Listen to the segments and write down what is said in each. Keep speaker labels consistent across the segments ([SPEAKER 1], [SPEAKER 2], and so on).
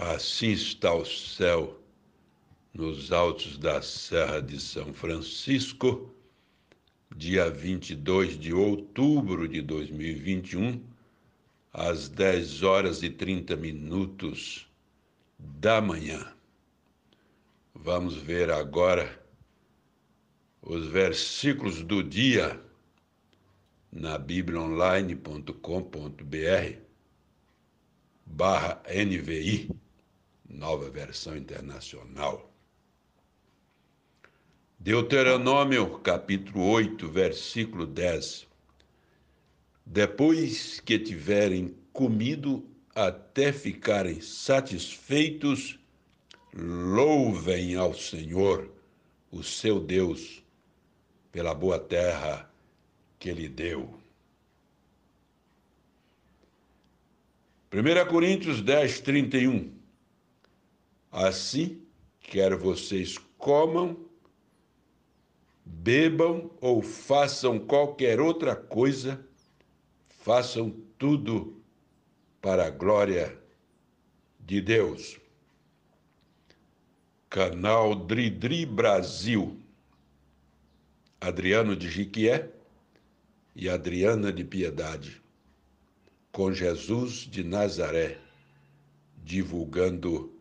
[SPEAKER 1] Assim está o céu nos altos da Serra de São Francisco, dia 22 de outubro de 2021, às 10 horas e 30 minutos da manhã. Vamos ver agora os versículos do dia na bibliaonline.com.br barra NVI nova versão internacional. Deuteronômio, capítulo 8, versículo 10. Depois que tiverem comido até ficarem satisfeitos, louvem ao Senhor, o seu Deus, pela boa terra que lhe deu. 1 Coríntios 10, 31 Assim, quer vocês comam, bebam ou façam qualquer outra coisa, façam tudo para a glória de Deus. Canal Dridri Brasil, Adriano de Jiquié e Adriana de Piedade, com Jesus de Nazaré, divulgando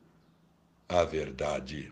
[SPEAKER 1] a verdade.